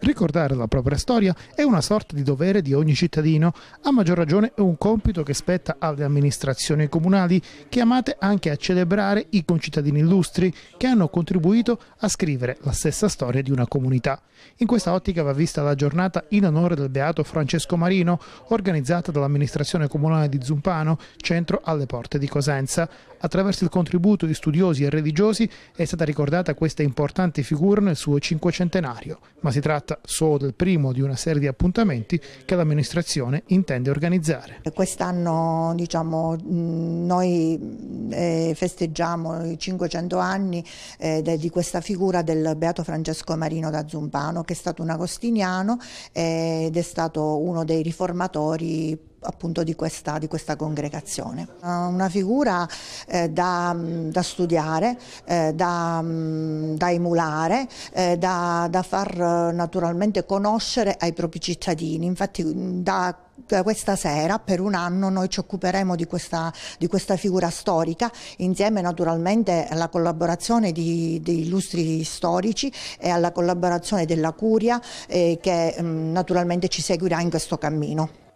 Ricordare la propria storia è una sorta di dovere di ogni cittadino, a maggior ragione è un compito che spetta alle amministrazioni comunali, chiamate anche a celebrare i concittadini illustri che hanno contribuito a scrivere la stessa storia di una comunità. In questa ottica va vista la giornata in onore del beato Francesco Marino, organizzata dall'amministrazione comunale di Zumpano, centro alle porte di Cosenza. Attraverso il contributo di studiosi e religiosi è stata ricordata questa importante figura nel suo cinquecentenario, ma si tratta tratta solo del primo di una serie di appuntamenti che l'amministrazione intende organizzare. Quest'anno diciamo, noi eh, festeggiamo i 500 anni eh, di questa figura del Beato Francesco Marino da Zumpano che è stato un agostiniano eh, ed è stato uno dei riformatori appunto di questa, di questa, congregazione. Una figura eh, da, da, studiare, eh, da, da, emulare, eh, da, da, far eh, naturalmente conoscere ai propri cittadini. Infatti da questa sera per un anno noi ci occuperemo di questa, di questa figura storica insieme naturalmente alla collaborazione di, di illustri storici e alla collaborazione della Curia eh, che naturalmente ci seguirà in questo cammino.